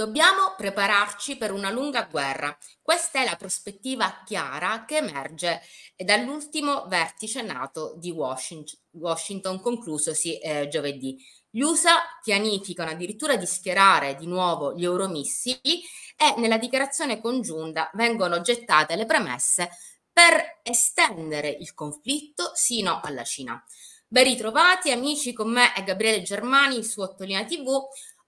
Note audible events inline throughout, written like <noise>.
Dobbiamo prepararci per una lunga guerra. Questa è la prospettiva chiara che emerge dall'ultimo vertice NATO di Washington, conclusosi eh, giovedì. Gli USA pianificano addirittura di schierare di nuovo gli euromissili e nella dichiarazione congiunta vengono gettate le premesse per estendere il conflitto sino alla Cina. Ben ritrovati amici, con me è Gabriele Germani su Ottolina TV.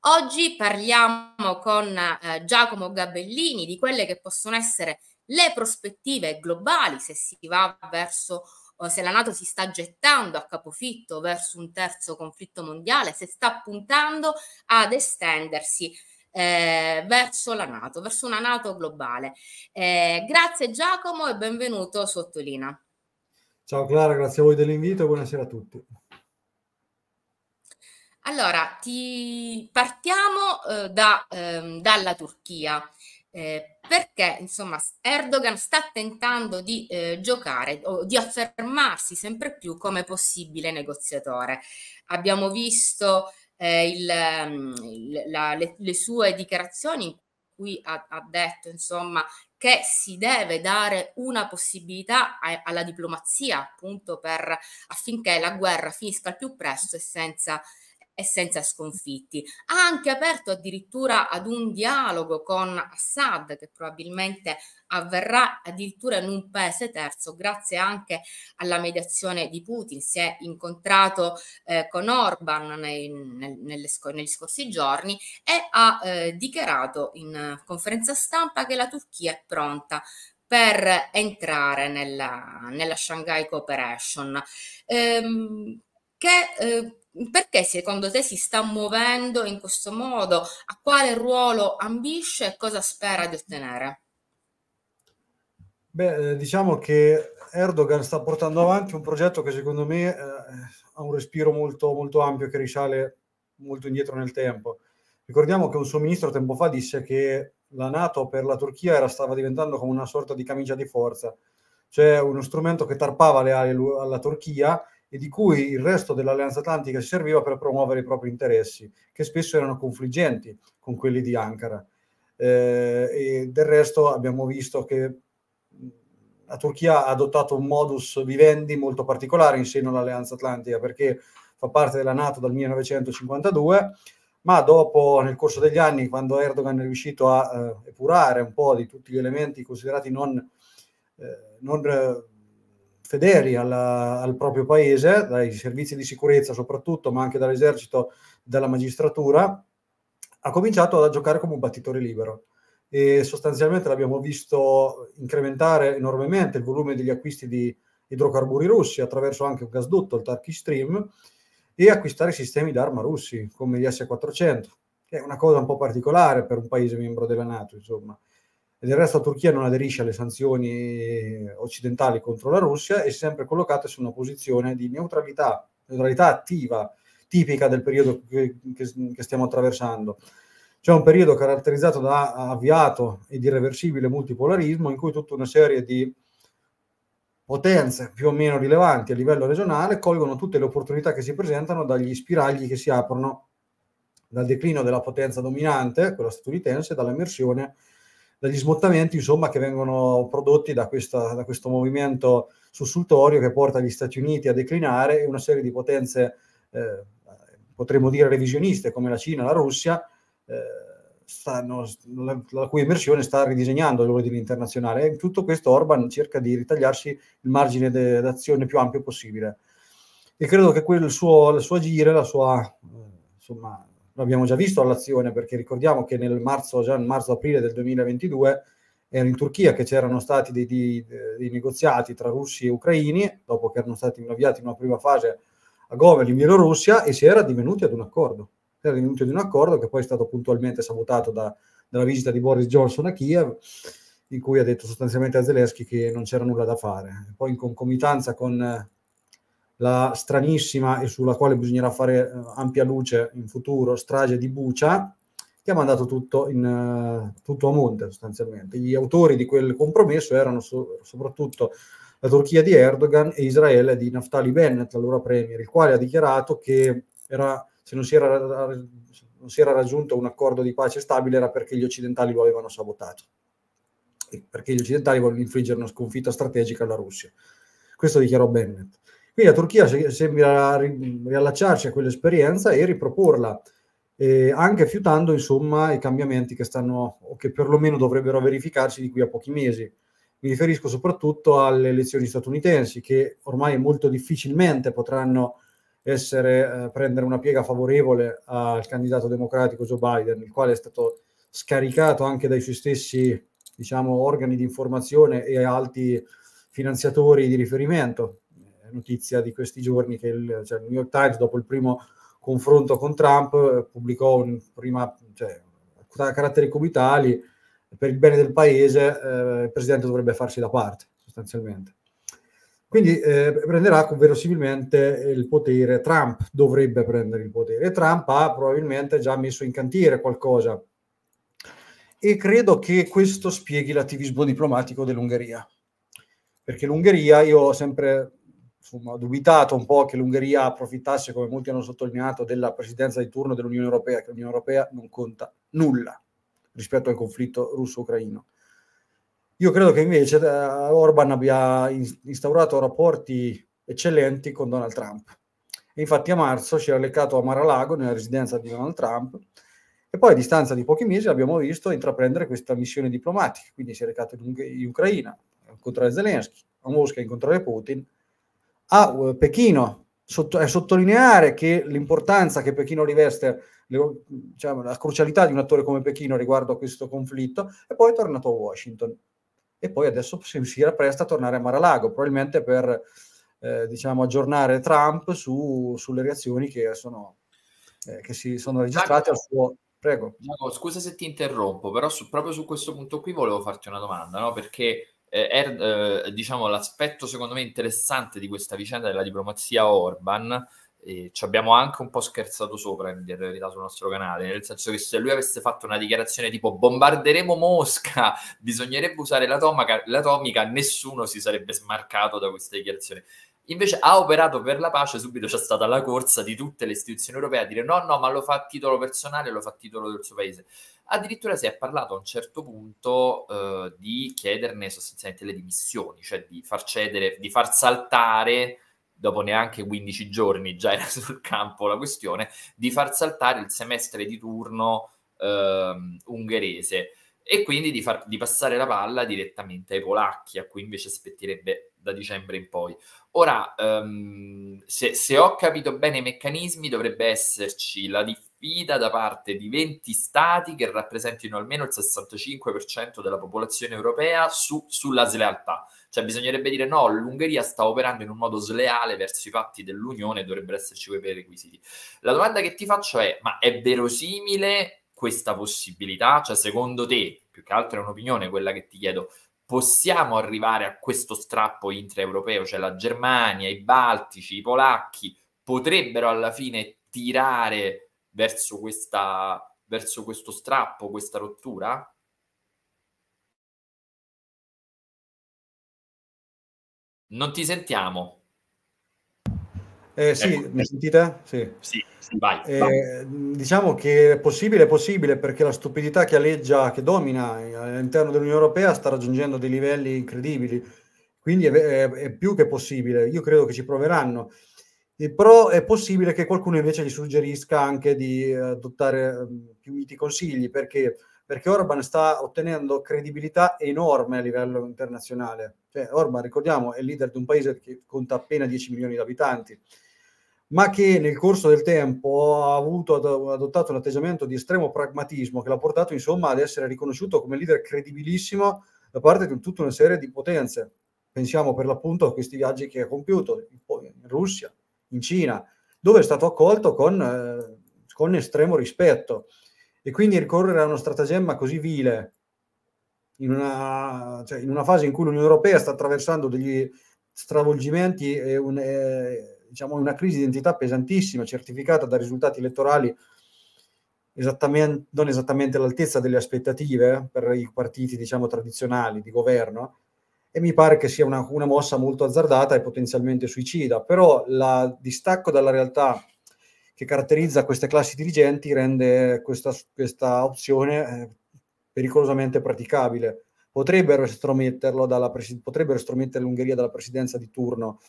Oggi parliamo con eh, Giacomo Gabellini di quelle che possono essere le prospettive globali se si va verso se la Nato si sta gettando a capofitto verso un terzo conflitto mondiale, se sta puntando ad estendersi eh, verso la Nato, verso una Nato globale. Eh, grazie Giacomo e benvenuto Sottolina. Ciao Clara, grazie a voi dell'invito e buonasera a tutti. Allora, ti partiamo eh, da, ehm, dalla Turchia, eh, perché insomma Erdogan sta tentando di eh, giocare o di affermarsi sempre più come possibile negoziatore. Abbiamo visto eh, ehm, il, la, le, le, sue dichiarazioni in cui ha, ha detto insomma che si deve dare una possibilità a, alla diplomazia appunto per, affinché la guerra finisca al più presto e senza e senza sconfitti. Ha anche aperto addirittura ad un dialogo con Assad che probabilmente avverrà addirittura in un paese terzo grazie anche alla mediazione di Putin. Si è incontrato eh, con Orban nei, nel, nelle, negli scorsi giorni e ha eh, dichiarato in conferenza stampa che la Turchia è pronta per entrare nella, nella Shanghai Cooperation. Ehm, che eh, perché secondo te si sta muovendo in questo modo? A quale ruolo ambisce e cosa spera di ottenere? Beh, eh, diciamo che Erdogan sta portando avanti un progetto che secondo me eh, ha un respiro molto, molto ampio che risale molto indietro nel tempo. Ricordiamo che un suo ministro tempo fa disse che la Nato per la Turchia era, stava diventando come una sorta di camicia di forza, cioè uno strumento che tarpava le ali alla Turchia e di cui il resto dell'Alleanza Atlantica si serviva per promuovere i propri interessi, che spesso erano confliggenti con quelli di Ankara. Eh, del resto abbiamo visto che la Turchia ha adottato un modus vivendi molto particolare in seno all'Alleanza Atlantica, perché fa parte della Nato dal 1952, ma dopo, nel corso degli anni, quando Erdogan è riuscito a eh, epurare un po' di tutti gli elementi considerati non, eh, non eh, fedeli al, al, proprio paese, dai servizi di sicurezza soprattutto, ma anche dall'esercito, dalla magistratura, ha cominciato a giocare come un battitore libero. E sostanzialmente l'abbiamo visto incrementare enormemente il volume degli acquisti di idrocarburi russi attraverso anche un gasdotto, il Turkish Stream, e acquistare sistemi d'arma russi come gli S-400, che è una cosa un po' particolare per un paese membro della Nato, insomma. Del resto la Turchia non aderisce alle sanzioni occidentali contro la Russia e è sempre collocata su una posizione di neutralità, neutralità attiva, tipica del periodo che, che stiamo attraversando. C'è un periodo caratterizzato da avviato ed irreversibile multipolarismo in cui tutta una serie di potenze più o meno rilevanti a livello regionale colgono tutte le opportunità che si presentano dagli spiragli che si aprono dal declino della potenza dominante, quella statunitense, dall'emersione dagli smottamenti insomma, che vengono prodotti da, questa, da, questo movimento sussultorio che porta gli Stati Uniti a declinare e una serie di potenze, eh, potremmo dire revisioniste, come la Cina, la Russia, eh, stanno, la, la, cui immersione sta ridisegnando l'ordine internazionale. E in tutto questo Orban cerca di ritagliarsi il margine de, d'azione più ampio possibile. E credo che quel suo, il suo agire, la sua, eh, insomma, l'abbiamo già visto all'azione perché ricordiamo che nel marzo, già nel marzo-aprile del 2022 era in Turchia che c'erano stati dei, dei, dei, negoziati tra russi e ucraini, dopo che erano stati avviati in una prima fase a Gomel in Bielorussia e si era divenuti ad un accordo. Si era divenuti ad un accordo che poi è stato puntualmente sabotato da, dalla visita di Boris Johnson a Kiev, in cui ha detto sostanzialmente a Zelensky che non c'era nulla da fare. Poi in concomitanza con la stranissima e sulla quale bisognerà fare eh, ampia luce in futuro, strage di Bucia, che ha mandato tutto, in, eh, tutto a monte sostanzialmente. Gli autori di quel compromesso erano so, soprattutto la Turchia di Erdogan e Israele di Naftali Bennett, allora premier, il quale ha dichiarato che era, se non si era, non si era raggiunto un accordo di pace stabile era perché gli occidentali lo avevano sabotato perché gli occidentali volevano infliggere una sconfitta strategica alla Russia. Questo dichiarò Bennett. Quindi la Turchia sembra riallacciarsi a quell'esperienza e riproporla, eh, anche fiutando insomma i cambiamenti che stanno o che perlomeno dovrebbero verificarsi di qui a pochi mesi. Mi riferisco soprattutto alle elezioni statunitensi che ormai molto difficilmente potranno essere, eh, prendere una piega favorevole al candidato democratico Joe Biden, il quale è stato scaricato anche dai suoi stessi diciamo, organi di informazione e alti finanziatori di riferimento, notizia di questi giorni che il, cioè, il New York Times, dopo il primo confronto con Trump, eh, pubblicò un, prima, cioè, caratteri comitali per il bene del paese eh, il Presidente dovrebbe farsi da parte, sostanzialmente. Quindi eh, prenderà verosimilmente il potere, Trump dovrebbe prendere il potere. Trump ha probabilmente già messo in cantiere qualcosa. E credo che questo spieghi l'attivismo diplomatico dell'Ungheria. Perché l'Ungheria, io ho sempre insomma, dubitato un po' che l'Ungheria approfittasse, come molti hanno sottolineato, della presidenza di turno dell'Unione Europea, che l'Unione Europea non conta nulla rispetto al conflitto russo-ucraino. Io credo che invece eh, Orban abbia instaurato rapporti eccellenti con Donald Trump. E infatti a marzo si era recato a Mar-a-Lago, nella residenza di Donald Trump, e poi a distanza di pochi mesi l'abbiamo visto intraprendere questa missione diplomatica, quindi si è recato in, Ucraina a incontrare Zelensky, a Mosca a incontrare Putin a eh, Pechino, sotto, è eh, sottolineare che l'importanza che Pechino riveste, le, diciamo, la crucialità di un attore come Pechino riguardo a questo conflitto, e poi è tornato a Washington. E poi adesso si, si appresta a tornare a Mar-a-Lago, probabilmente per eh, diciamo, aggiornare Trump su, sulle reazioni che, sono, eh, che si sono registrate al suo Prego. No, scusa se ti interrompo, però su, proprio su questo punto qui volevo farti una domanda, no? perché eh, er, eh, diciamo, l'aspetto secondo me interessante di questa vicenda della diplomazia Orban, eh, ci abbiamo anche un po' scherzato sopra in verità sul nostro canale, nel senso che se lui avesse fatto una dichiarazione tipo bombarderemo Mosca, <laughs> bisognerebbe usare l'atomica, l'atomica nessuno si sarebbe smarcato da questa dichiarazione. Invece ha operato per la pace, subito c'è stata la corsa di tutte le istituzioni europee a dire no, no, ma lo fa a titolo personale, lo fa a titolo del suo paese. Addirittura si è parlato a un certo punto eh, di chiederne sostanzialmente le dimissioni, cioè di far cedere, di far saltare dopo neanche 15 giorni già era <laughs> sul campo la questione, di far saltare il semestre di turno eh, ungherese e quindi di, far, di, passare la palla direttamente ai polacchi, a cui invece spetterebbe da dicembre in poi. Ora, ehm, se, se, ho capito bene i meccanismi, dovrebbe esserci la differenza sfida da parte di 20 stati che rappresentino almeno il 65% della popolazione europea su, sulla slealtà. Cioè bisognerebbe dire no, l'Ungheria sta operando in un modo sleale verso i fatti dell'Unione, dovrebbero esserci quei prerequisiti. La domanda che ti faccio è, ma è verosimile questa possibilità? Cioè secondo te, più che altro è un'opinione quella che ti chiedo, possiamo arrivare a questo strappo intraeuropeo? Cioè la Germania, i Baltici, i Polacchi potrebbero alla fine tirare verso, questa, verso questo strappo, questa rottura? Non ti sentiamo. Eh, sì, ecco. mi sentite? Sì, sì, sì vai, eh, vai, Diciamo che è possibile, è possibile, perché la stupidità che alleggia, che domina all'interno dell'Unione Europea sta raggiungendo dei livelli incredibili, quindi è, è, è più che possibile, io credo che ci proveranno. E però è possibile che qualcuno invece gli suggerisca anche di eh, adottare ehm, più miti consigli perché, perché Orban sta ottenendo credibilità enorme a livello internazionale. Cioè, Orban, ricordiamo, è il leader di un paese che conta appena 10 milioni di abitanti, ma che nel corso del tempo ha avuto, adottato un atteggiamento di estremo pragmatismo che l'ha portato insomma ad essere riconosciuto come leader credibilissimo da parte di tutta una serie di potenze. Pensiamo per l'appunto a questi viaggi che ha compiuto in Russia, in Cina, dove è stato accolto con, eh, con estremo rispetto. E quindi ricorrere a uno stratagemma così vile, in una, cioè in una fase in cui l'Unione Europea sta attraversando degli stravolgimenti e un, eh, diciamo una crisi di identità pesantissima, certificata da risultati elettorali esattamente, non esattamente all'altezza delle aspettative per i partiti diciamo, tradizionali di governo, e mi pare che sia una, una mossa molto azzardata e potenzialmente suicida, però il distacco dalla realtà che caratterizza queste classi dirigenti rende questa, questa opzione eh, pericolosamente praticabile. Potrebbero estrometterlo, dalla, potrebbero estromettere l'Ungheria dalla presidenza di turno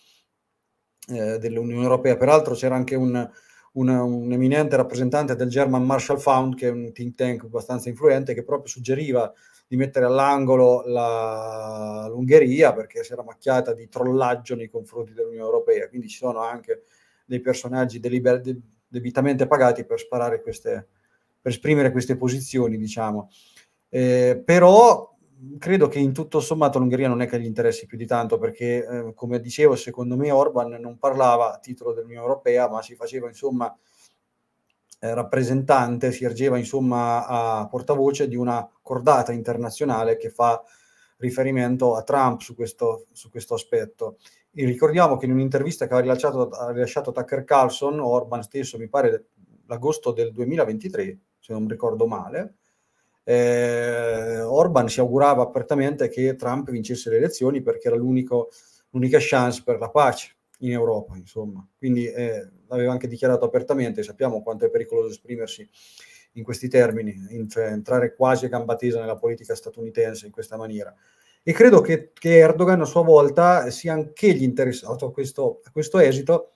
eh, dell'Unione Europea, peraltro c'era anche un, un, un, eminente rappresentante del German Marshall Fund, che è un think tank abbastanza influente, che proprio suggeriva di mettere all'angolo la, l'Ungheria perché si era macchiata di trollaggio nei confronti dell'Unione Europea, quindi ci sono anche dei personaggi deliber- debitamente pagati per sparare queste, per esprimere queste posizioni, diciamo. Eh, però credo che in tutto sommato l'Ungheria non è che gli interessi più di tanto perché, eh, come dicevo, secondo me Orban non parlava a titolo dell'Unione Europea, ma si faceva insomma eh, rappresentante si ergeva insomma a portavoce di una cordata internazionale che fa riferimento a Trump su questo, su questo aspetto. E ricordiamo che in un'intervista che ha rilasciato, rilasciato Tucker Carlson, Orban stesso, mi pare l'agosto del 2023, se non ricordo male, eh, Orban si augurava apertamente che Trump vincesse le elezioni perché era l'unico, l'unica chance per la pace in Europa, insomma. Quindi eh, l'aveva anche dichiarato apertamente, sappiamo quanto è pericoloso esprimersi in questi termini, in, cioè entrare quasi a gamba tesa nella politica statunitense in questa maniera. E credo che, che Erdogan a sua volta sia anch'egli interessato a questo, a questo esito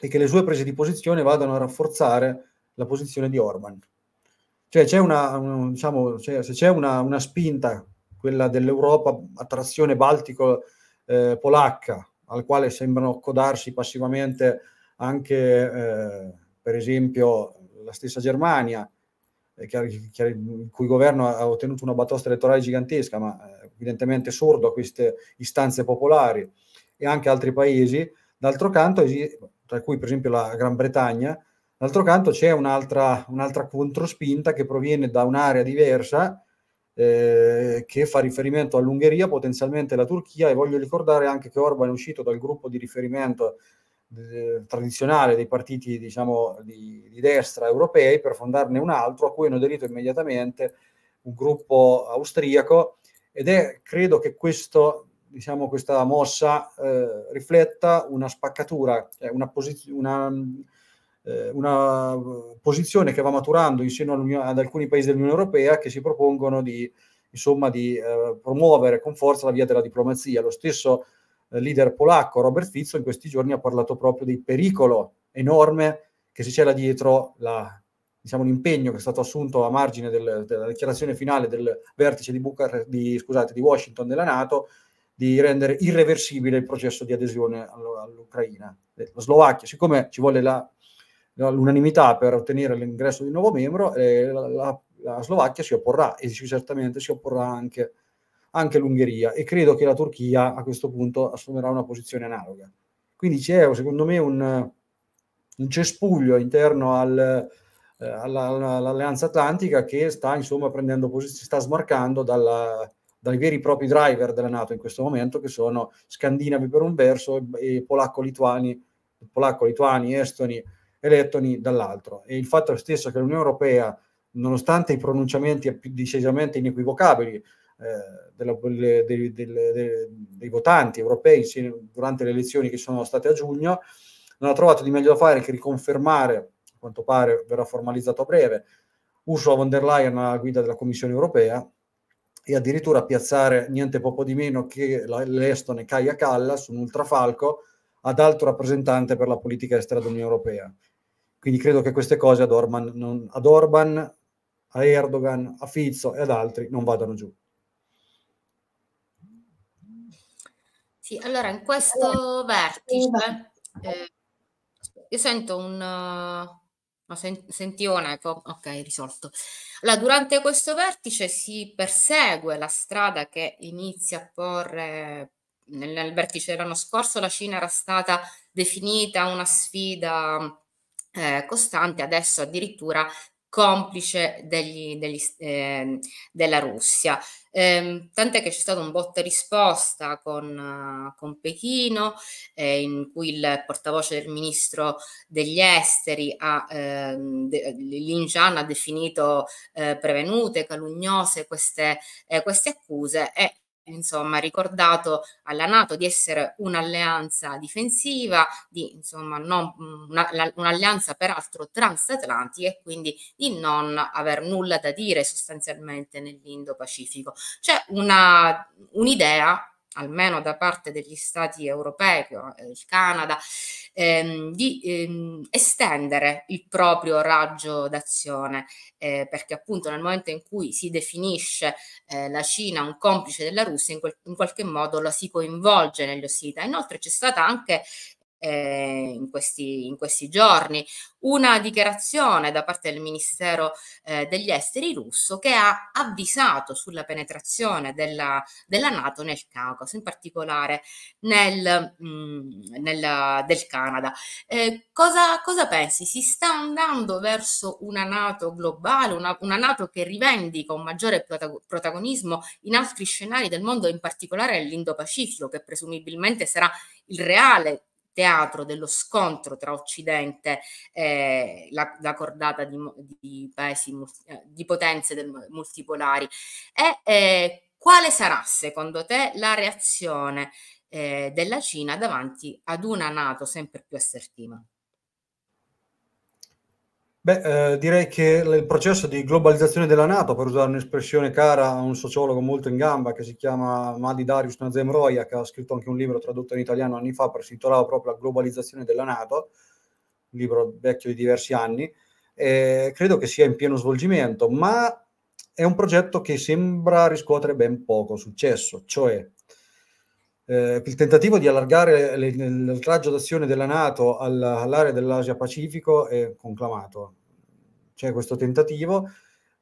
e che le sue prese di posizione vadano a rafforzare la posizione di Orban. Cioè c'è una, un, diciamo, cioè, se c'è una, una spinta, quella dell'Europa attrazione baltico-polacca, eh, al quale sembrano codarsi passivamente anche eh, per esempio la stessa Germania, eh, che, che, il cui governo ha ottenuto una batosta elettorale gigantesca, ma eh, evidentemente sordo a queste istanze popolari, e anche altri paesi. D'altro canto, tra cui per esempio la Gran Bretagna, d'altro canto c'è un'altra, un'altra controspinta che proviene da un'area diversa, eh, che fa riferimento all'Ungheria, potenzialmente la Turchia e voglio ricordare anche che Orban è uscito dal gruppo di riferimento eh, tradizionale dei partiti diciamo, di, di, destra europei per fondarne un altro a cui hanno aderito immediatamente un gruppo austriaco ed è credo che questo, diciamo, questa mossa eh, rifletta una spaccatura, cioè una posizione eh, una eh, posizione che va maturando insieme ad alcuni paesi dell'Unione Europea che si propongono di, insomma, di eh, promuovere con forza la via della diplomazia. Lo stesso eh, leader polacco Robert Fizzo in questi giorni ha parlato proprio del pericolo enorme che si cela dietro la, diciamo, l'impegno che è stato assunto a margine del, della dichiarazione finale del vertice di, Bucar- di, scusate, di Washington della Nato di rendere irreversibile il processo di adesione all'Ucraina. Eh, la Slovacchia, siccome ci vuole la l'unanimità per ottenere l'ingresso di un nuovo membro, eh, la, la, la, Slovacchia si opporrà e certamente si opporrà anche, anche l'Ungheria e credo che la Turchia a questo punto assumerà una posizione analoga. Quindi c'è secondo me un, un cespuglio interno al, eh, alla, all'Alleanza Atlantica che sta insomma prendendo posizione, sta smarcando dalla, dai veri e propri driver della Nato in questo momento, che sono scandinavi per un verso e, polacco-lituani, polacco-lituani, estoni lettoni dall'altro. E il fatto è stesso che l'Unione Europea, nonostante i pronunciamenti più decisamente inequivocabili eh, della, delle, delle, delle, dei votanti europei durante le elezioni che sono state a giugno, non ha trovato di meglio da fare che riconfermare, a quanto pare verrà formalizzato a breve, Ursula von der Leyen alla guida della Commissione europea e addirittura piazzare niente poco di meno che l'Estone Kaya Kalla su un ultrafalco, ad alto rappresentante per la politica estera dell'Unione Europea. Quindi credo che queste cose ad Orban, non, ad Orban, a Erdogan, a Fizzo e ad altri non vadano giù. Sì, allora in questo vertice eh, io sento un... Uh, sen- sentione, ok, risolto. Allora, durante questo vertice si persegue la strada che inizia a porre nel, nel vertice dell'anno scorso la Cina era stata definita una sfida eh, costante, adesso addirittura complice degli, degli, eh, della Russia. Eh, tant'è che c'è stata un botta risposta con, con Pechino, eh, in cui il portavoce del ministro degli esteri ha, eh, de, Lincian ha definito eh, prevenute, calugnose queste, eh, queste accuse e insomma, ricordato alla Nato di essere un'alleanza difensiva, di, insomma, non, mm, una, un'alleanza peraltro transatlantica e quindi di non aver nulla da dire sostanzialmente nell'Indo-Pacifico. C'è una, un'idea almeno da parte degli stati europei, eh, il Canada, ehm, di ehm, estendere il proprio raggio d'azione, eh, perché appunto nel momento in cui si definisce eh, la Cina un complice della Russia, in, quel, in, qualche modo la si coinvolge nelle ostilità. Inoltre c'è stata anche eh, in, questi, in, questi, giorni, una dichiarazione da parte del Ministero eh, degli Esteri russo che ha avvisato sulla penetrazione della, della Nato nel Caucaso, in particolare nel, mh, mm, nel, del Canada. Eh, cosa, cosa, pensi? Si sta andando verso una Nato globale, una, una Nato che rivendica un maggiore protagonismo in altri scenari del mondo, in particolare nell'Indo-Pacifico, che presumibilmente sarà il reale teatro dello scontro tra Occidente e la, la cordata di, di paesi, eh, di potenze del, multipolari. E eh, quale sarà secondo te la reazione eh, della Cina davanti ad una Nato sempre più assertiva? Beh, eh, direi che il processo di globalizzazione della Nato, per usare un'espressione cara a un sociologo molto in gamba che si chiama Madi Darius Nazemroia, che ha scritto anche un libro tradotto in italiano anni fa, si intitolava proprio La globalizzazione della Nato, un libro vecchio di diversi anni, eh, credo che sia in pieno svolgimento, ma è un progetto che sembra riscuotere ben poco successo, cioè eh, il tentativo di allargare le, d'azione della Nato all'area dell'Asia Pacifico è conclamato c'è questo tentativo,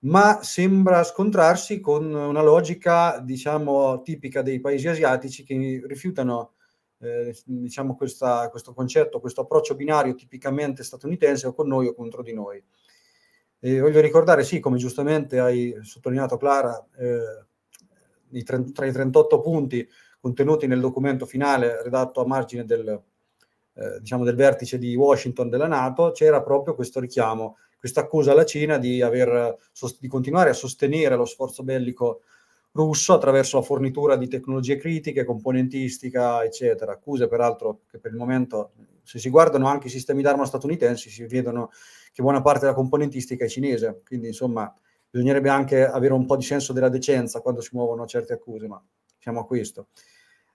ma sembra scontrarsi con una logica, diciamo, tipica dei paesi asiatici che rifiutano eh, diciamo questa, questo concetto, questo approccio binario tipicamente statunitense o con noi o contro di noi. E voglio ricordare, sì, come giustamente hai sottolineato Clara, eh, i tre, tra i 38 punti contenuti nel documento finale redatto a margine del, eh, diciamo del vertice di Washington della Nato c'era proprio questo richiamo questa accusa alla Cina di, aver, di continuare a sostenere lo sforzo bellico russo attraverso la fornitura di tecnologie critiche, componentistica, eccetera. Accuse peraltro che per il momento, se si guardano anche i sistemi d'arma statunitensi, si vedono che buona parte della componentistica è cinese. Quindi insomma bisognerebbe anche avere un po' di senso della decenza quando si muovono certe accuse, ma siamo a questo.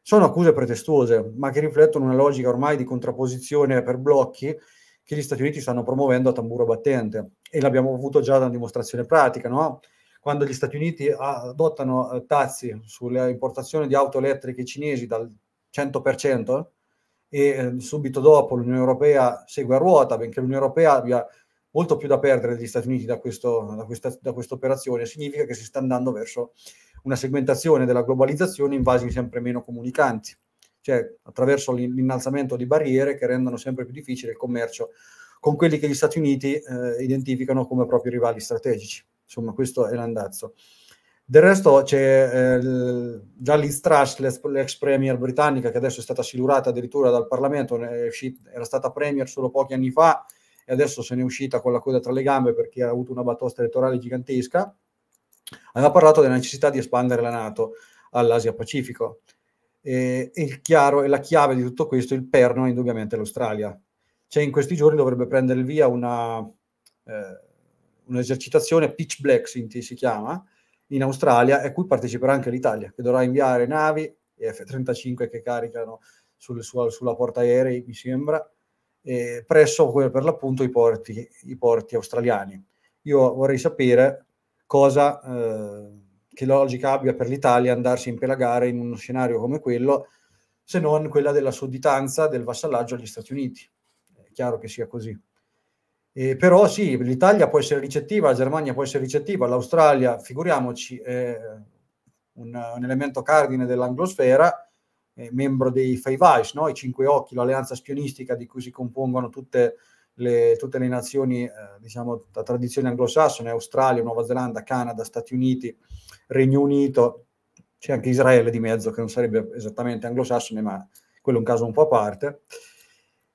Sono accuse pretestuose, ma che riflettono una logica ormai di contrapposizione per blocchi che gli Stati Uniti stanno promuovendo a tamburo battente e l'abbiamo avuto già da una dimostrazione pratica, no? quando gli Stati Uniti adottano eh, tazzi sulle importazioni di auto elettriche cinesi dal 100% e eh, subito dopo l'Unione Europea segue a ruota, benché l'Unione Europea abbia molto più da perdere degli Stati Uniti da, questo, da questa operazione, significa che si sta andando verso una segmentazione della globalizzazione in vasi sempre meno comunicanti cioè attraverso l'innalzamento di barriere che rendono sempre più difficile il commercio con quelli che gli Stati Uniti eh, identificano come propri rivali strategici. Insomma, questo è l'andazzo. Del resto c'è eh, già Liz Truss, l'ex premier britannica, che adesso è stata silurata addirittura dal Parlamento, era stata premier solo pochi anni fa e adesso se n'è uscita con la coda tra le gambe perché ha avuto una batosta elettorale gigantesca, aveva parlato della necessità di espandere la Nato all'Asia Pacifico e, il chiaro, e la chiave di tutto questo, il perno, è indubbiamente l'Australia. Cioè in questi giorni dovrebbe prendere il via una, eh, un'esercitazione, Pitch Black si chiama, in Australia, a cui parteciperà anche l'Italia, che dovrà inviare navi F-35 che caricano sul, su, sulla porta aerei, mi sembra, eh, presso per l'appunto i porti, i porti, australiani. Io vorrei sapere cosa... Eh, che logica abbia per l'Italia andarsi a impelagare in uno scenario come quello, se non quella della sudditanza del vassallaggio agli Stati Uniti. È chiaro che sia così. Eh, però sì, l'Italia può essere ricettiva, la Germania può essere ricettiva, l'Australia, figuriamoci, è un, un elemento cardine dell'anglosfera, è membro dei Five Eyes, no? i cinque occhi, l'alleanza spionistica di cui si compongono tutte le le, tutte le nazioni, eh, diciamo, da tradizione anglosassone, Australia, Nuova Zelanda, Canada, Stati Uniti, Regno Unito, c'è anche Israele di mezzo, che non sarebbe esattamente anglosassone, ma quello è un caso un po' a parte.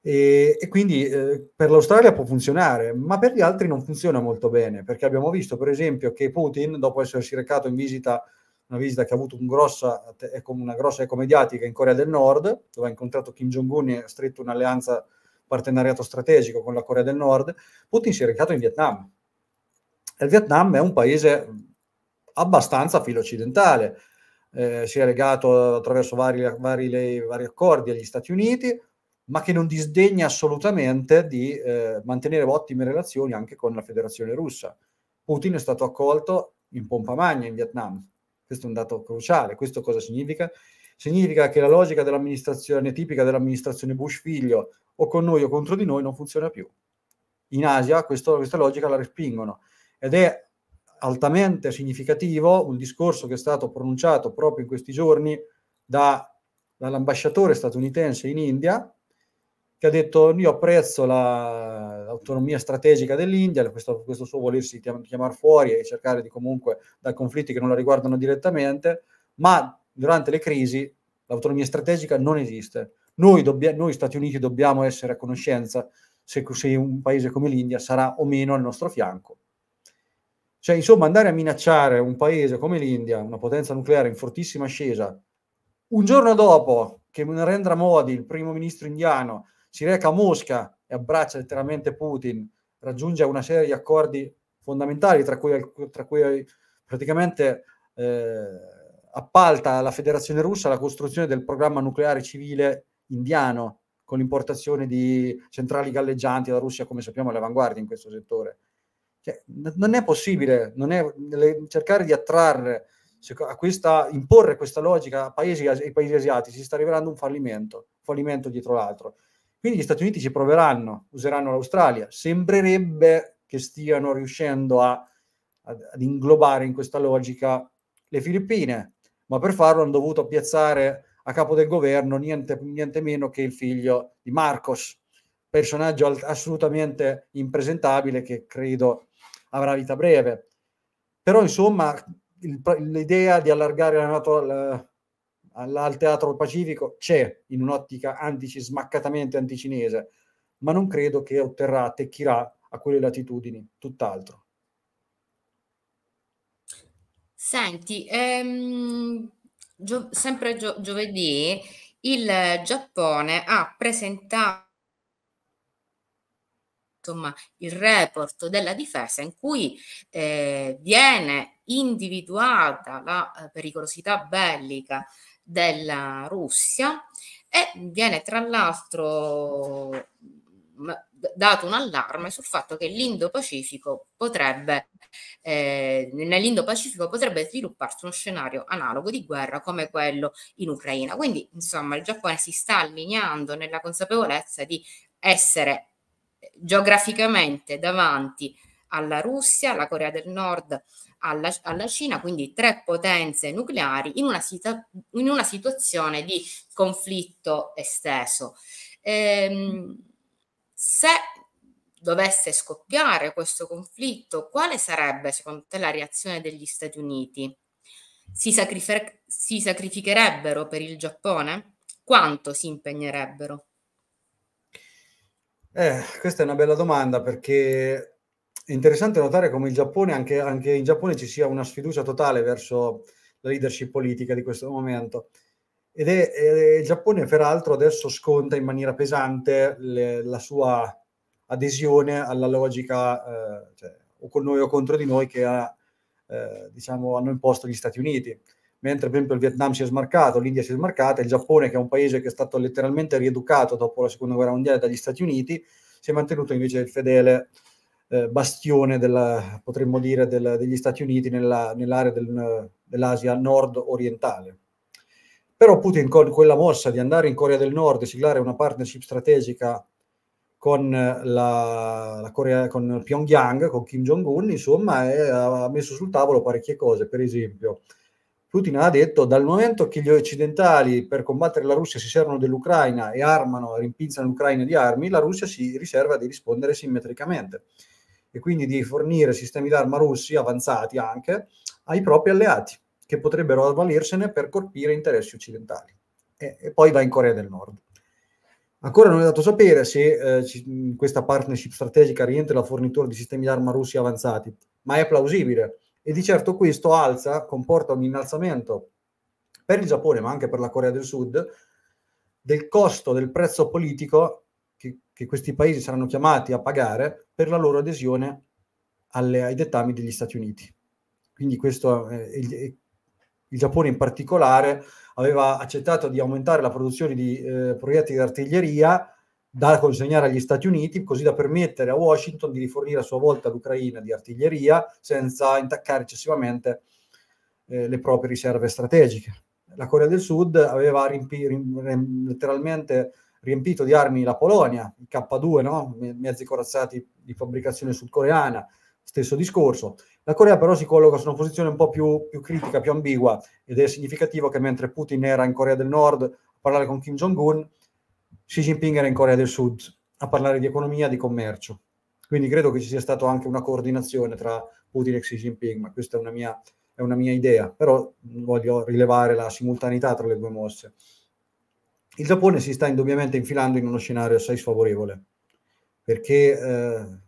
E, e quindi eh, per l'Australia può funzionare, ma per gli altri non funziona molto bene, perché abbiamo visto, per esempio, che Putin, dopo essersi recato in visita, una visita che ha avuto un grossa, una grossa eco mediatica in Corea del Nord, dove ha incontrato Kim Jong-un e ha stretto un'alleanza partenariato strategico con la Corea del Nord, Putin si è recato in Vietnam. Il Vietnam è un paese abbastanza filo occidentale, eh, si è legato attraverso vari, vari, vari, accordi agli Stati Uniti, ma che non disdegna assolutamente di eh, mantenere ottime relazioni anche con la Federazione russa. Putin è stato accolto in pompa magna in Vietnam. Questo è un dato cruciale. Questo cosa significa? Significa che la logica dell'amministrazione tipica dell'amministrazione Bush figlio, o con noi o contro di noi non funziona più. In Asia questo, questa logica la respingono ed è altamente significativo un discorso che è stato pronunciato proprio in questi giorni da, dall'ambasciatore statunitense in India che ha detto io apprezzo la, l'autonomia strategica dell'India, questo, questo suo volersi chiamare fuori e cercare di comunque da conflitti che non la riguardano direttamente, ma durante le crisi l'autonomia strategica non esiste noi, dobbia- noi Stati Uniti dobbiamo essere a conoscenza se, se un paese come l'India sarà o meno al nostro fianco. Cioè, insomma, andare a minacciare un paese come l'India, una potenza nucleare in fortissima ascesa, un giorno dopo che Narendra Modi, il primo ministro indiano, si reca a Mosca e abbraccia letteralmente Putin, raggiunge una serie di accordi fondamentali, tra cui, tra cui praticamente eh, appalta alla Federazione Russa la costruzione del programma nucleare civile indiano con l'importazione di centrali galleggianti, la Russia come sappiamo è all'avanguardia in questo settore. Cioè, non è possibile non è, le, cercare di attrarre, a questa, imporre questa logica paesi, ai paesi asiatici, si sta rivelando un fallimento, un fallimento dietro l'altro. Quindi gli Stati Uniti ci proveranno, useranno l'Australia, sembrerebbe che stiano riuscendo a, ad inglobare in questa logica le Filippine, ma per farlo hanno dovuto piazzare a capo del governo niente, niente meno che il figlio di Marcos, personaggio assolutamente impresentabile che credo avrà vita breve. Però insomma il, l'idea di allargare la Nato al, al, al teatro pacifico c'è in un'ottica antici, smaccatamente anticinese, ma non credo che otterrà, attecchirà a quelle latitudini, tutt'altro. Senti, ehm, Gio- sempre gio- giovedì il Giappone ha presentato insomma, il report della difesa in cui eh, viene individuata la eh, pericolosità bellica della Russia e viene tra l'altro dato un allarme sul fatto che l'Indo-Pacifico potrebbe, eh, nell'Indo-Pacifico potrebbe svilupparsi uno scenario analogo di guerra come quello in Ucraina. Quindi, insomma, il Giappone si sta allineando nella consapevolezza di essere eh, geograficamente davanti alla Russia, alla Corea del Nord, alla, alla, Cina, quindi tre potenze nucleari in una, situa- in una situazione di conflitto esteso. Ehm, se dovesse scoppiare questo conflitto, quale sarebbe secondo te la reazione degli Stati Uniti? Si, sacrifer- si sacrificherebbero per il Giappone? Quanto si impegnerebbero? Eh, questa è una bella domanda perché è interessante notare come il Giappone, anche, anche in Giappone ci sia una sfiducia totale verso la leadership politica di questo momento. Ed è, è, eh, il Giappone, peraltro, adesso sconta in maniera pesante le, la sua adesione alla logica eh, cioè, o con noi o contro di noi che ha, eh, diciamo, hanno imposto gli Stati Uniti. Mentre per esempio il Vietnam si è smarcato, l'India si è smarcata, il Giappone, che è un paese che è stato letteralmente rieducato dopo la seconda guerra mondiale dagli Stati Uniti, si è mantenuto invece il fedele eh, bastione della, potremmo dire, del, degli Stati Uniti nella, nell'area del, dell'Asia nord orientale. Però Putin con quella mossa di andare in Corea del Nord e siglare una partnership strategica con, eh, la, la Corea, con Pyongyang, con Kim Jong-un, insomma, è, ha messo sul tavolo parecchie cose. Per esempio, Putin ha detto dal momento che gli occidentali per combattere la Russia si servono dell'Ucraina e armano, rimpinzano l'Ucraina di armi, la Russia si riserva di rispondere simmetricamente e quindi di fornire sistemi d'arma russi avanzati anche ai propri alleati che potrebbero avvalersene per colpire interessi occidentali. E, e poi va in Corea del Nord. Ancora non è dato sapere se eh, ci, in questa partnership strategica rientra la fornitura di sistemi d'arma russi avanzati, ma è plausibile e di certo questo alza, comporta un innalzamento per il Giappone, ma anche per la Corea del Sud, del costo, del prezzo politico che, che questi paesi saranno chiamati a pagare per la loro adesione alle, ai dettami degli Stati Uniti. Quindi questo è, è, il Giappone in particolare aveva accettato di aumentare la produzione di eh, proiettili d'artiglieria da consegnare agli Stati Uniti, così da permettere a Washington di rifornire a sua volta l'Ucraina di artiglieria senza intaccare eccessivamente eh, le proprie riserve strategiche. La Corea del Sud aveva rimpi- rim- letteralmente riempito di armi la Polonia, i K2, no? mezzi corazzati di fabbricazione sudcoreana, stesso discorso. La Corea però si colloca su una posizione un po' più, più, critica, più ambigua ed è significativo che mentre Putin era in Corea del Nord a parlare con Kim Jong-un, Xi Jinping era in Corea del Sud a parlare di economia, di commercio. Quindi credo che ci sia stata anche una coordinazione tra Putin e Xi Jinping, ma questa è una mia, è una mia idea, però voglio rilevare la simultaneità tra le due mosse. Il Giappone si sta indubbiamente infilando in uno scenario assai sfavorevole, perché... Eh,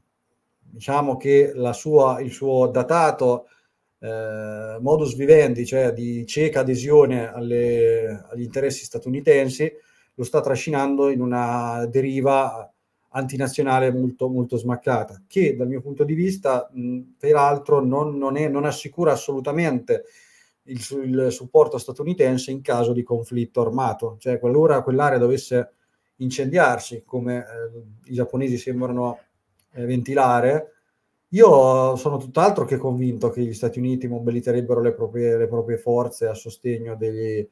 diciamo che sua, il suo datato eh, modus vivendi, cioè di cieca adesione alle, agli interessi statunitensi, lo sta trascinando in una deriva antinazionale molto, molto smaccata, che dal mio punto di vista, mh, peraltro, non, non, è, non, assicura assolutamente il, il, supporto statunitense in caso di conflitto armato, cioè qualora quell'area dovesse incendiarsi, come eh, i giapponesi sembrano eh, ventilare, io sono tutt'altro che convinto che gli Stati Uniti mobiliterebbero le proprie, le proprie forze a sostegno degli,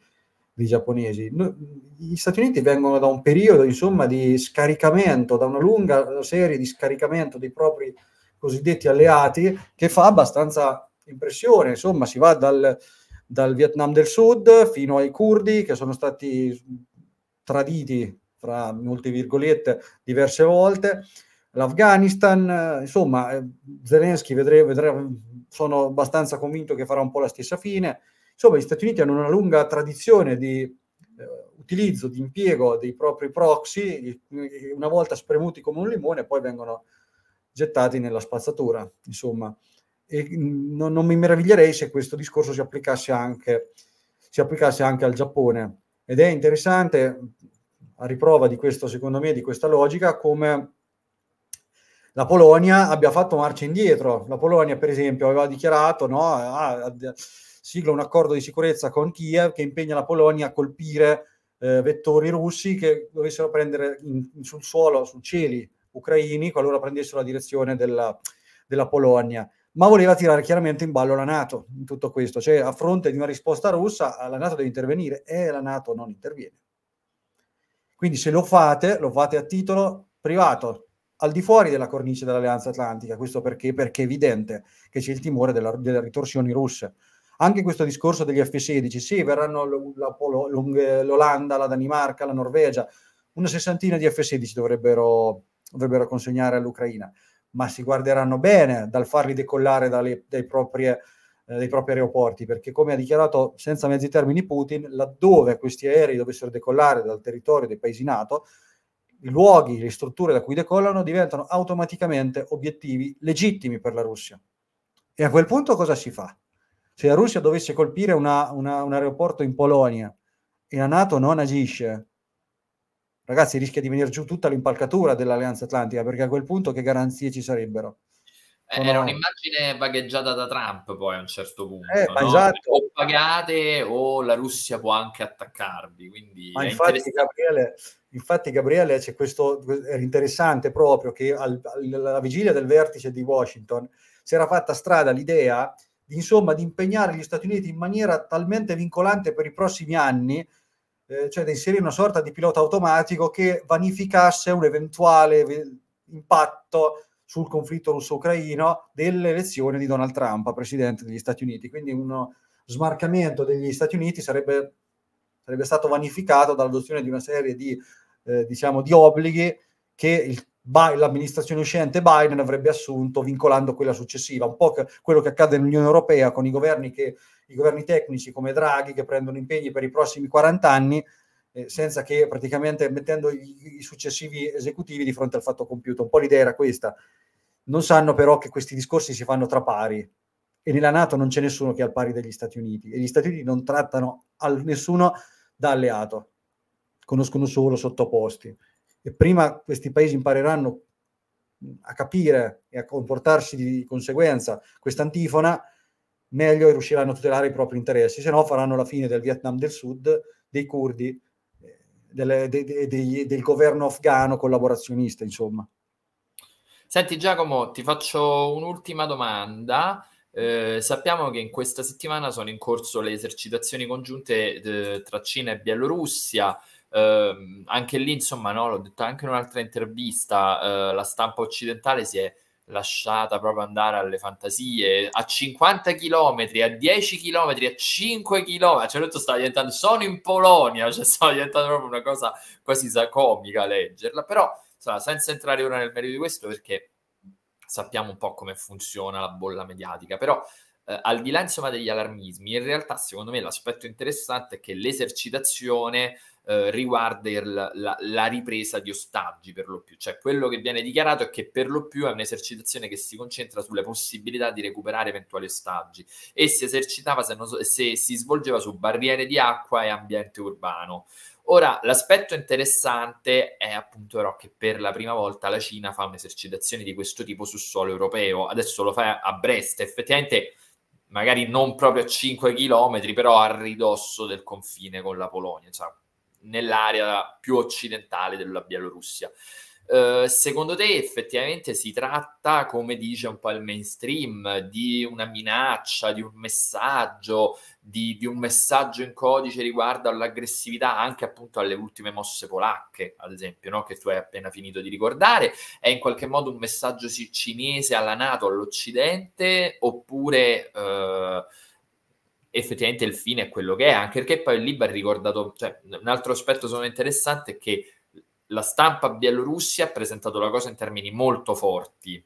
dei giapponesi. No, gli Stati Uniti vengono da un periodo insomma, di scaricamento, da una lunga serie di scaricamento dei propri cosiddetti alleati che fa abbastanza impressione. Insomma, si va dal, dal Vietnam del Sud fino ai curdi che sono stati traditi, tra molte virgolette, diverse volte l'Afghanistan, eh, insomma, eh, Zelensky vedrà, vedrei, sono abbastanza convinto che farà un po' la stessa fine. Insomma, gli Stati Uniti hanno una lunga tradizione di eh, utilizzo, di impiego dei propri proxy, una volta spremuti come un limone, poi vengono gettati nella spazzatura, insomma. E mm, non, non mi meraviglierei se questo discorso si applicasse, anche, si applicasse anche al Giappone. Ed è interessante, a riprova di questo, secondo me, di questa logica, come la Polonia abbia fatto marcia indietro. La Polonia, per esempio, aveva dichiarato no, ah, sigla un accordo di sicurezza con Kiev che impegna la Polonia a colpire eh, vettori russi che dovessero prendere in, in, sul suolo, su cieli ucraini, qualora prendessero la direzione della, della Polonia. Ma voleva tirare chiaramente in ballo la Nato in tutto questo, cioè a fronte di una risposta russa la Nato deve intervenire e la Nato non interviene. Quindi se lo fate, lo fate a titolo privato, al di fuori della cornice dell'Alleanza Atlantica, questo perché? Perché è evidente che c'è il timore della, delle ritorsioni russe. Anche questo discorso degli F-16, sì, verranno la, la, l'Olanda, la Danimarca, la Norvegia, una sessantina di F-16 dovrebbero, dovrebbero consegnare all'Ucraina, ma si guarderanno bene dal farli decollare dalle, dai, propri, eh, dai propri aeroporti, perché come ha dichiarato senza mezzi termini Putin, laddove questi aerei dovessero decollare dal territorio dei paesi NATO, i luoghi, le strutture da cui decollano diventano automaticamente obiettivi legittimi per la Russia. E a quel punto cosa si fa? Se la Russia dovesse colpire una, una, un aeroporto in Polonia e la Nato non agisce, ragazzi rischia di venire giù tutta l'impalcatura dell'Alleanza Atlantica, perché a quel punto che garanzie ci sarebbero? Eh, Sono... Era un'immagine vagheggiata da Trump poi a un certo punto. Eh, no? esatto. O pagate o la Russia può anche attaccarvi. Quindi ma infatti, Gabriele, infatti Gabriele c'è questo, era interessante proprio che al, alla vigilia del vertice di Washington si era fatta strada l'idea insomma, di impegnare gli Stati Uniti in maniera talmente vincolante per i prossimi anni, eh, cioè di inserire una sorta di pilota automatico che vanificasse un eventuale eh, impatto sul conflitto russo-ucraino dell'elezione di Donald Trump a presidente degli Stati Uniti. Quindi uno smarcamento degli Stati Uniti sarebbe, sarebbe stato vanificato dall'adozione di una serie di, eh, diciamo, di obblighi che il, l'amministrazione uscente Biden avrebbe assunto vincolando quella successiva, un po' che, quello che accade nell'Unione Europea con i governi, che, i governi tecnici come Draghi che prendono impegni per i prossimi 40 anni eh, senza che praticamente mettendo i, successivi esecutivi di fronte al fatto compiuto. Un po' l'idea era questa. Non sanno però che questi discorsi si fanno tra pari e nella Nato non c'è nessuno che è al pari degli Stati Uniti e gli Stati Uniti non trattano nessuno da alleato, conoscono solo sottoposti. E prima questi paesi impareranno a capire e a comportarsi di conseguenza questa antifona, meglio riusciranno a tutelare i propri interessi, se no faranno la fine del Vietnam del Sud, dei curdi del, de, de, de, del governo afghano collaborazionista, insomma. Senti Giacomo, ti faccio un'ultima domanda. Eh, sappiamo che in questa settimana sono in corso le esercitazioni congiunte eh, tra Cina e Bielorussia. Eh, anche lì, insomma, no, l'ho detto anche in un'altra intervista, eh, la stampa occidentale si è lasciata proprio andare alle fantasie a 50 km, a 10 km, a 5 km, cioè tutto sta diventando, sono in Polonia, cioè sta diventando proprio una cosa quasi comica leggerla, però sarà, senza entrare ora nel merito di questo perché sappiamo un po' come funziona la bolla mediatica, però eh, al di là insomma degli allarmismi, in realtà secondo me l'aspetto interessante è che l'esercitazione eh, riguarda il, la, la, ripresa di ostaggi per lo più, cioè quello che viene dichiarato è che per lo più è un'esercitazione che si concentra sulle possibilità di recuperare eventuali ostaggi e si esercitava se, non, se si svolgeva su barriere di acqua e ambiente urbano. Ora, l'aspetto interessante è appunto però che per la prima volta la Cina fa un'esercitazione di questo tipo su suolo europeo. Adesso lo fa a Brest, effettivamente magari non proprio a 5 km, però a ridosso del confine con la Polonia, cioè nell'area più occidentale della Bielorussia. Eh, secondo te effettivamente si tratta, come dice un po' il mainstream, di una minaccia, di un messaggio, di, di un messaggio in codice riguardo all'aggressività anche appunto alle ultime mosse polacche, ad esempio, no? che tu hai appena finito di ricordare? È in qualche modo un messaggio cinese alla Nato, all'Occidente, oppure... Uh, effettivamente il fine è quello che è, anche perché poi il Libra ha ricordato, cioè, un altro aspetto sono interessante è che la stampa bielorussia ha presentato la cosa in termini molto forti,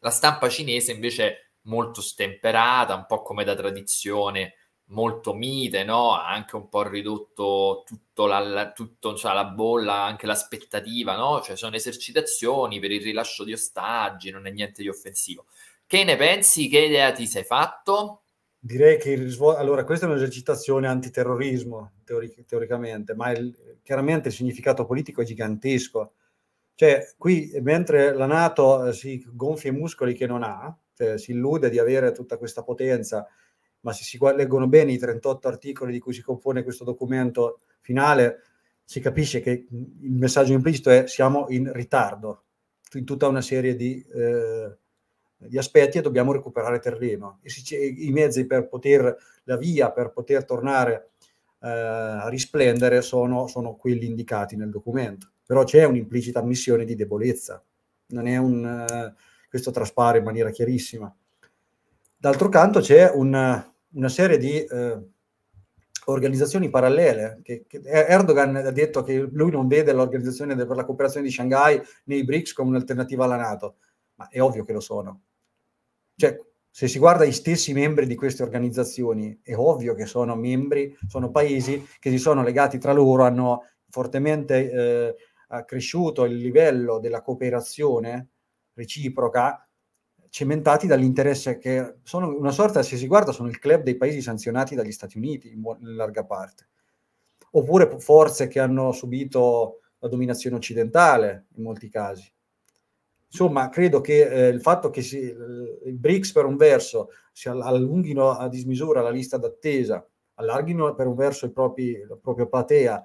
la stampa cinese invece molto stemperata, un po' come da tradizione, molto mite, no? ha anche un po' ridotto tutto la, la, tutto, cioè, la bolla, anche l'aspettativa, no? cioè sono esercitazioni per il rilascio di ostaggi, non è niente di offensivo. Che ne pensi? Che idea ti sei fatto? Direi che il risvolto... Allora, questa è un'esercitazione antiterrorismo, teoric- teoricamente, ma il... chiaramente il significato politico è gigantesco. Cioè, qui, mentre la Nato eh, si gonfia i muscoli che non ha, cioè, si illude di avere tutta questa potenza, ma se si leggono bene i 38 articoli di cui si compone questo documento finale, si capisce che il messaggio implicito è siamo in ritardo in tutta una serie di eh, di aspetti e dobbiamo recuperare terreno. E i mezzi per poter, la via per poter tornare eh, a risplendere sono, sono, quelli indicati nel documento. Però c'è un'implicita ammissione di debolezza, non è un, eh, questo traspare in maniera chiarissima. D'altro canto c'è una, una serie di eh, organizzazioni parallele. Che, che er-, Erdogan ha detto che lui non vede l'organizzazione per la cooperazione di Shanghai nei BRICS come un'alternativa alla Nato, ma è ovvio che lo sono cioè, se si guarda gli stessi membri di queste organizzazioni, è ovvio che sono membri, sono paesi che si sono legati tra loro, hanno fortemente eh, accresciuto il livello della cooperazione reciproca, cementati dall'interesse che sono una sorta, se si guarda, sono il club dei paesi sanzionati dagli Stati Uniti in, bu- in larga parte, oppure forze che hanno subito la dominazione occidentale in molti casi. Insomma, credo che eh, il fatto che si, eh, il BRICS per un verso si allunghino a dismisura la lista d'attesa, allarghino per un verso propri, la propria platea,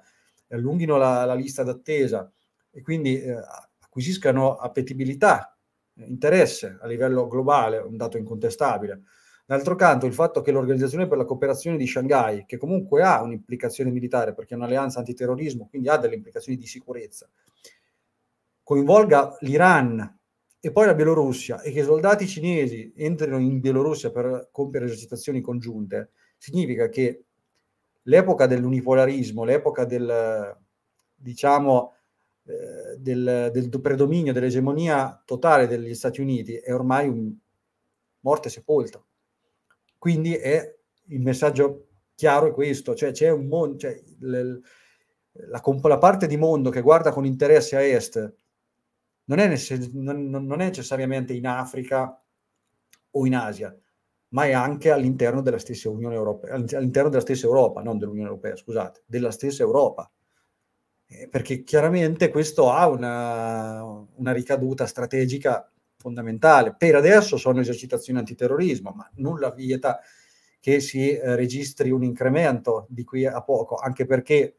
allunghino la, la lista d'attesa e quindi eh, acquisiscano appetibilità, interesse a livello globale, un dato incontestabile. D'altro canto, il fatto che l'Organizzazione per la cooperazione di Shanghai, che comunque ha un'implicazione militare perché è un'alleanza antiterrorismo, quindi ha delle implicazioni di sicurezza, coinvolga l'Iran e poi la Bielorussia e che i soldati cinesi entrino in Bielorussia per compiere esercitazioni congiunte, significa che l'epoca dell'unipolarismo, l'epoca del, diciamo, eh, del, del predominio, dell'egemonia totale degli Stati Uniti è ormai un morte sepolta. Quindi è il messaggio chiaro è questo, cioè c'è un mondo, cioè, la, la parte di mondo che guarda con interesse a est non è, necess- non, non è necessariamente in Africa o in Asia, ma è anche all'interno della stessa Unione Europea, all'interno della stessa Europa, non dell'Unione Europea, scusate, della stessa Europa. Eh, perché chiaramente questo ha una, una, ricaduta strategica fondamentale. Per adesso sono esercitazioni antiterrorismo, ma nulla vieta che si eh, registri un incremento di qui a poco, anche perché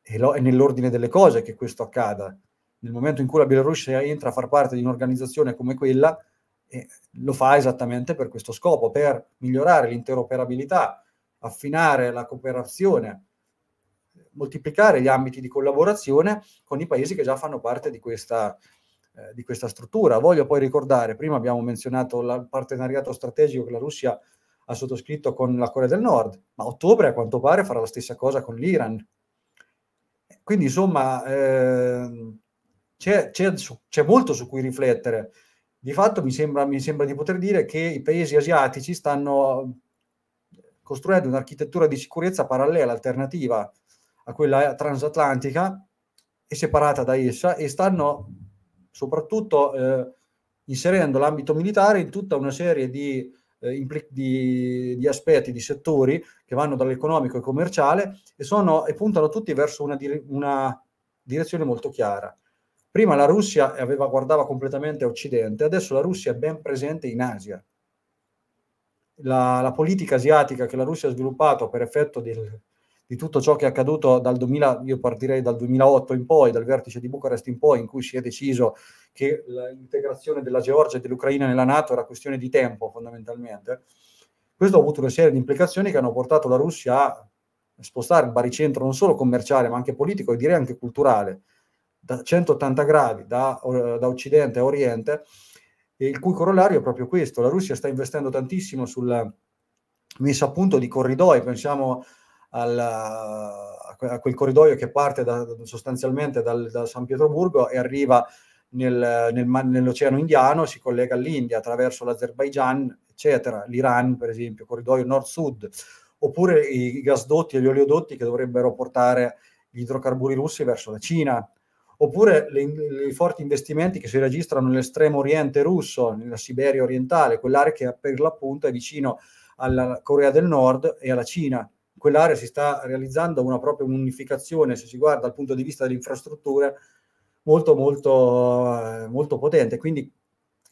è, lo, è nell'ordine delle cose che questo accada nel momento in cui la Bielorussia entra a far parte di un'organizzazione come quella, eh, lo fa esattamente per questo scopo, per migliorare l'interoperabilità, affinare la cooperazione, moltiplicare gli ambiti di collaborazione con i paesi che già fanno parte di questa, eh, di questa struttura. Voglio poi ricordare, prima abbiamo menzionato il partenariato strategico che la Russia ha sottoscritto con la Corea del Nord, ma a ottobre a quanto pare farà la stessa cosa con l'Iran. Quindi insomma... Eh, c'è, c'è, c'è molto su cui riflettere. Di fatto mi sembra, mi sembra di poter dire che i paesi asiatici stanno eh, costruendo un'architettura di sicurezza parallela, alternativa a quella transatlantica e separata da essa e stanno soprattutto eh, inserendo l'ambito militare in tutta una serie di, eh, impl- di, di, aspetti, di settori che vanno dall'economico e commerciale e, sono, e puntano tutti verso una, dire- una direzione molto chiara. Prima la Russia aveva, guardava completamente a Occidente, adesso la Russia è ben presente in Asia. La, la politica asiatica che la Russia ha sviluppato per effetto del, di tutto ciò che è accaduto dal 2000, io partirei dal 2008 in poi, dal vertice di Bucarest in poi, in cui si è deciso che l'integrazione della Georgia e dell'Ucraina nella Nato era questione di tempo fondamentalmente, questo ha avuto una serie di implicazioni che hanno portato la Russia a spostare il baricentro non solo commerciale ma anche politico e direi anche culturale 180 gradi da, da Occidente a Oriente, il cui corollario è proprio questo. La Russia sta investendo tantissimo sulla messa a punto di corridoi, pensiamo al, a quel corridoio che parte da, sostanzialmente dal, da San Pietroburgo e arriva nel, nel, nell'Oceano Indiano, si collega all'India attraverso l'Azerbaigian, eccetera, l'Iran per esempio, corridoio nord-sud, oppure i gasdotti e gli oleodotti che dovrebbero portare gli idrocarburi russi verso la Cina, oppure i forti investimenti che si registrano nell'estremo oriente russo, nella Siberia orientale, quell'area che per l'appunto è vicino alla Corea del Nord e alla Cina. Quell'area si sta realizzando una propria unificazione, se si guarda dal punto di vista delle infrastrutture, molto, molto, eh, molto potente. Quindi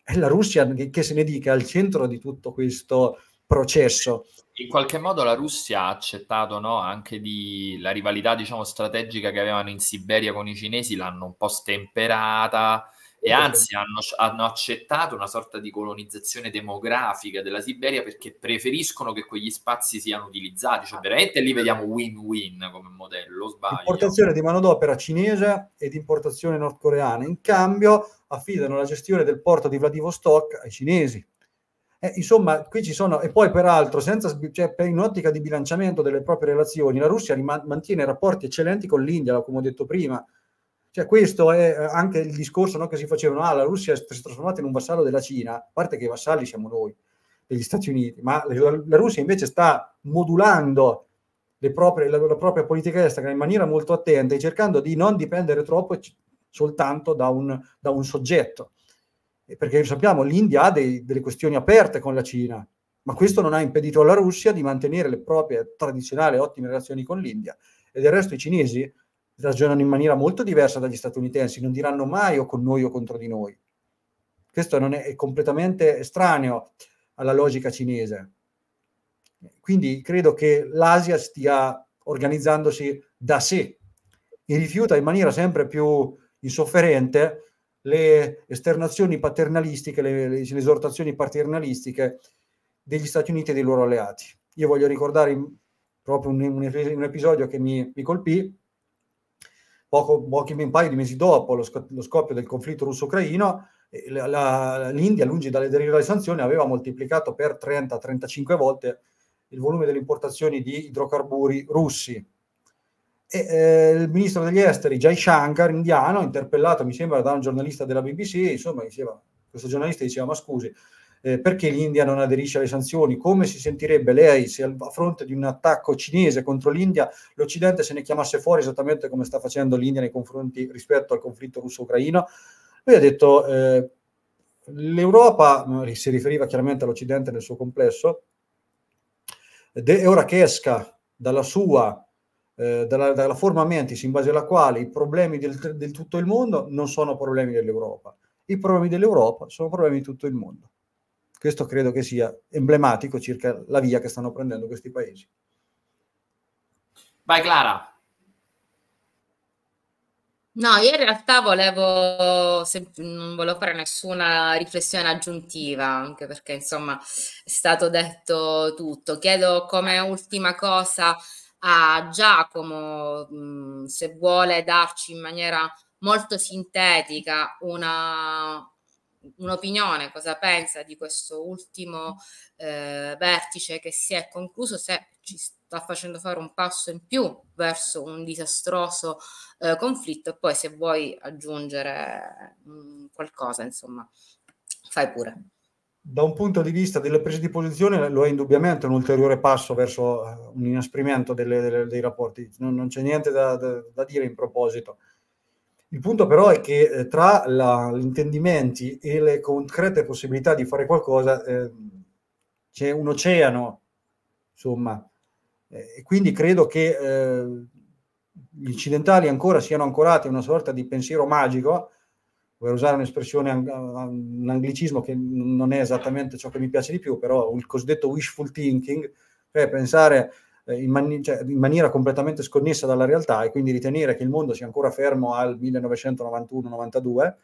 è eh, la Russia che, se ne dica al centro di tutto questo processo. In qualche modo la Russia ha accettato no, anche di, la rivalità diciamo, strategica che avevano in Siberia con i cinesi, l'hanno un po' stemperata e anzi hanno, hanno, accettato una sorta di colonizzazione demografica della Siberia perché preferiscono che quegli spazi siano utilizzati, cioè veramente lì vediamo win-win come modello, sbaglio. Importazione di manodopera cinese ed importazione nordcoreana, in cambio affidano la gestione del porto di Vladivostok ai cinesi. Eh, insomma, qui ci sono, e poi peraltro, senza, cioè, in ottica di bilanciamento delle proprie relazioni, la Russia riman- mantiene rapporti eccellenti con l'India, come ho detto prima. Cioè, questo è eh, anche il discorso no, che si facevano, ah, la Russia si è trasformata in un vassallo della Cina, a parte che i vassalli siamo noi, degli Stati Uniti, ma la, la Russia invece sta modulando proprie, la, la, propria politica estera in maniera molto attenta e cercando di non dipendere troppo soltanto da un, da un soggetto perché sappiamo che l'India ha dei, delle questioni aperte con la Cina, ma questo non ha impedito alla Russia di mantenere le proprie tradizionali ottime relazioni con l'India. E del resto i cinesi ragionano in maniera molto diversa dagli statunitensi, non diranno mai o con noi o contro di noi. Questo non è, è completamente estraneo alla logica cinese. Quindi credo che l'Asia stia organizzandosi da sé e rifiuta in maniera sempre più insofferente le esternazioni paternalistiche, le, le, le esortazioni paternalistiche degli Stati Uniti e dei loro alleati. Io voglio ricordare proprio un, un, un episodio che mi, mi colpì, poco, pochi, un paio di mesi dopo lo, lo scoppio del conflitto russo-ucraino, eh, la, la, l'India, lungi dalle derivate sanzioni, aveva moltiplicato per 30-35 volte il volume delle importazioni di idrocarburi russi e, eh, il ministro degli esteri Jai Shankar, indiano, interpellato mi sembra da un giornalista della BBC, insomma diceva, questo giornalista diceva ma scusi, eh, perché l'India non aderisce alle sanzioni? Come si sentirebbe lei se a fronte di un attacco cinese contro l'India l'Occidente se ne chiamasse fuori esattamente come sta facendo l'India nei confronti rispetto al conflitto russo-ucraino? Lui ha detto eh, l'Europa, si riferiva chiaramente all'Occidente nel suo complesso, è ora che esca dalla sua eh, dalla, dalla, forma mentis in base alla quale i problemi del, del tutto il mondo non sono problemi dell'Europa, i problemi dell'Europa sono problemi di tutto il mondo. Questo credo che sia emblematico circa la via che stanno prendendo questi paesi. Vai Clara. No, io in realtà volevo, non volevo fare nessuna riflessione aggiuntiva, anche perché insomma è stato detto tutto. Chiedo come ultima cosa a Giacomo, mh, mm, se vuole darci in maniera molto sintetica una, un'opinione, cosa pensa di questo ultimo eh, vertice che si è concluso, se ci sta facendo fare un passo in più verso un disastroso eh, conflitto e poi se vuoi aggiungere mh, mm, qualcosa, insomma, fai pure da un punto di vista delle prese di posizione lo è indubbiamente un ulteriore passo verso eh, un inasprimento delle, delle, dei rapporti, non, non c'è niente da, da, da, dire in proposito. Il punto però è che eh, tra la, gli intendimenti e le concrete possibilità di fare qualcosa eh, c'è un oceano, insomma, eh, e quindi credo che eh, gli occidentali ancora siano ancorati a una sorta di pensiero magico vuoi usare un'espressione, un anglicismo che non è esattamente ciò che mi piace di più, però il cosiddetto wishful thinking, cioè pensare eh, in, mani- cioè in, maniera completamente sconnessa dalla realtà e quindi ritenere che il mondo sia ancora fermo al 1991-92,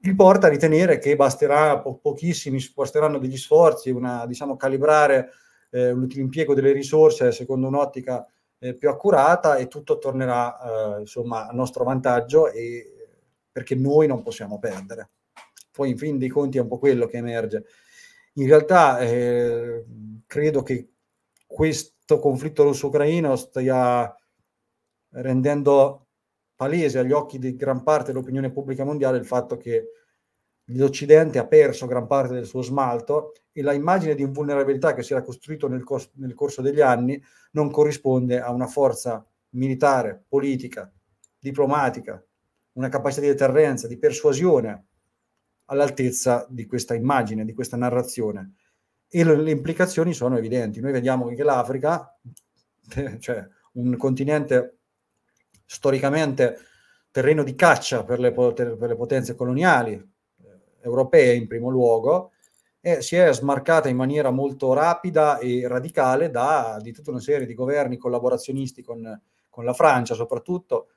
mi porta a ritenere che basterà po- pochissimi, basteranno degli sforzi, una, diciamo, calibrare eh, l'impiego delle risorse secondo un'ottica eh, più accurata e tutto tornerà eh, insomma, a nostro vantaggio e perché noi non possiamo perdere. Poi in fin dei conti è un po' quello che emerge. In realtà eh, credo che questo conflitto russo-ucraino stia rendendo palese agli occhi di gran parte dell'opinione pubblica mondiale il fatto che l'Occidente ha perso gran parte del suo smalto e la immagine di invulnerabilità che si era costruito nel, cos- nel corso degli anni non corrisponde a una forza militare, politica, diplomatica, una capacità di deterrenza, di persuasione all'altezza di questa immagine, di questa narrazione. E le, implicazioni sono evidenti. Noi vediamo che l'Africa, <laughs> cioè un continente storicamente terreno di caccia per le, per le potenze coloniali eh, europee in primo luogo, eh, si è smarcata in maniera molto rapida e radicale da, di tutta una serie di governi collaborazionisti con, con la Francia soprattutto,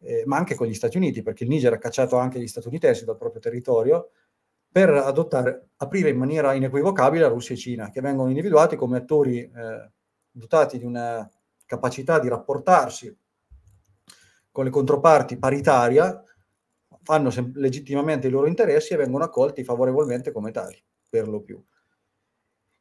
eh, ma anche con gli Stati Uniti, perché il Niger ha cacciato anche gli statunitensi dal proprio territorio, per adottare, aprire in maniera inequivocabile a Russia e Cina, che vengono individuati come attori eh, dotati di una capacità di rapportarsi con le controparti paritaria, fanno sem- legittimamente i loro interessi e vengono accolti favorevolmente come tali, per lo più.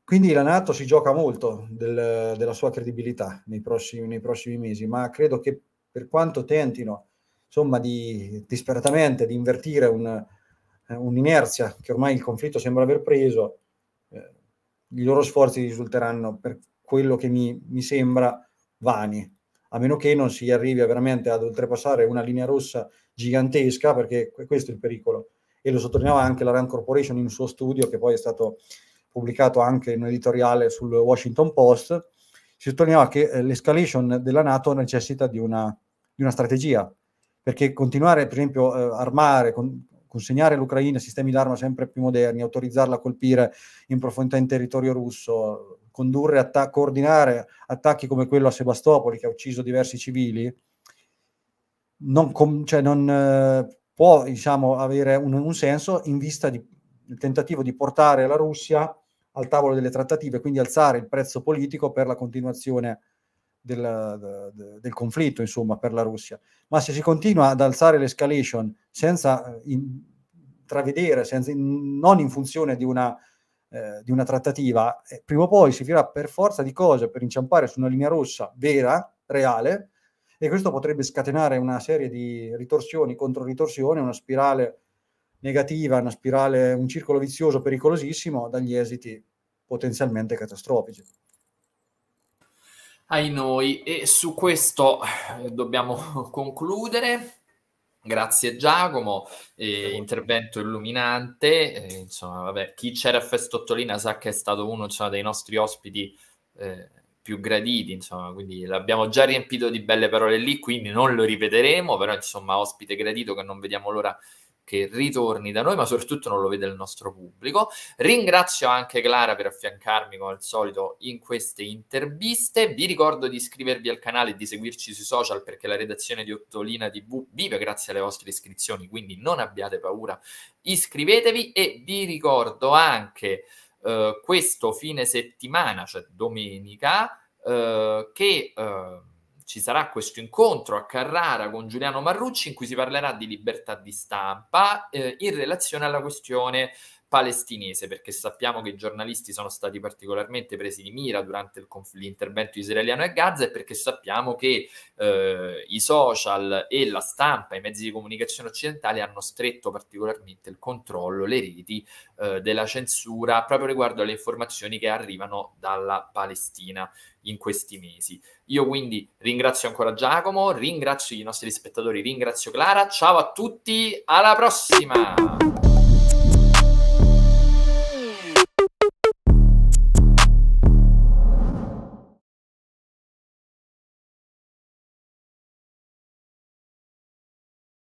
Quindi la Nato si gioca molto del, della sua credibilità nei prossimi, nei prossimi mesi, ma credo che per quanto tentino insomma, di disperatamente di invertire un, eh, un'inerzia che ormai il conflitto sembra aver preso, eh, i loro sforzi risulteranno per quello che mi, mi, sembra vani, a meno che non si arrivi veramente ad oltrepassare una linea rossa gigantesca, perché questo è il pericolo. E lo sottolineava anche la Rand Corporation in un suo studio, che poi è stato pubblicato anche in un editoriale sul Washington Post, si sottolineava che eh, l'escalation della Nato necessita di una, di una strategia, perché continuare, per esempio, a eh, armare, con, consegnare all'Ucraina sistemi d'arma sempre più moderni, autorizzarla a colpire in profondità in territorio russo, condurre, atta- coordinare attacchi come quello a Sebastopoli che ha ucciso diversi civili, non, com- cioè non eh, può diciamo, avere un, un, senso in vista del tentativo di portare la Russia al tavolo delle trattative, quindi alzare il prezzo politico per la continuazione del, del, conflitto insomma, per la Russia. Ma se si continua ad alzare l'escalation senza eh, intravedere, senza, in, non in funzione di una, eh, di una trattativa, eh, prima o poi si finirà per forza di cose per inciampare su una linea rossa vera, reale, e questo potrebbe scatenare una serie di ritorsioni contro ritorsioni, una spirale negativa, una spirale, un circolo vizioso pericolosissimo dagli esiti potenzialmente catastrofici ai noi e su questo eh, dobbiamo <laughs> concludere. Grazie Giacomo, eh, intervento illuminante, eh, insomma vabbè, chi c'era a Festotolina sa che è stato uno insomma, dei nostri ospiti eh, più graditi, insomma, quindi l'abbiamo già riempito di belle parole lì, quindi non lo ripeteremo, però insomma ospite gradito che non vediamo l'ora di che ritorni da noi, ma soprattutto non lo vede il nostro pubblico. Ringrazio anche Clara per affiancarmi come al solito in queste interviste. Vi ricordo di iscrivervi al canale e di seguirci sui social perché la redazione di Ottolina TV vive grazie alle vostre iscrizioni, quindi non abbiate paura, iscrivetevi e vi ricordo anche eh, questo fine settimana, cioè domenica, eh, che... Eh, ci sarà questo incontro a Carrara con Giuliano Marrucci in cui si parlerà di libertà di stampa eh, in relazione alla questione palestinese, perché sappiamo che i giornalisti sono stati particolarmente presi di mira durante conf- l'intervento israeliano a Gaza e perché sappiamo che eh, i social e la stampa, i mezzi di comunicazione occidentali hanno stretto particolarmente il controllo, le reti eh, della censura proprio riguardo alle informazioni che arrivano dalla Palestina in questi mesi. Io quindi ringrazio ancora Giacomo, ringrazio i nostri spettatori, ringrazio Clara, ciao a tutti, alla prossima!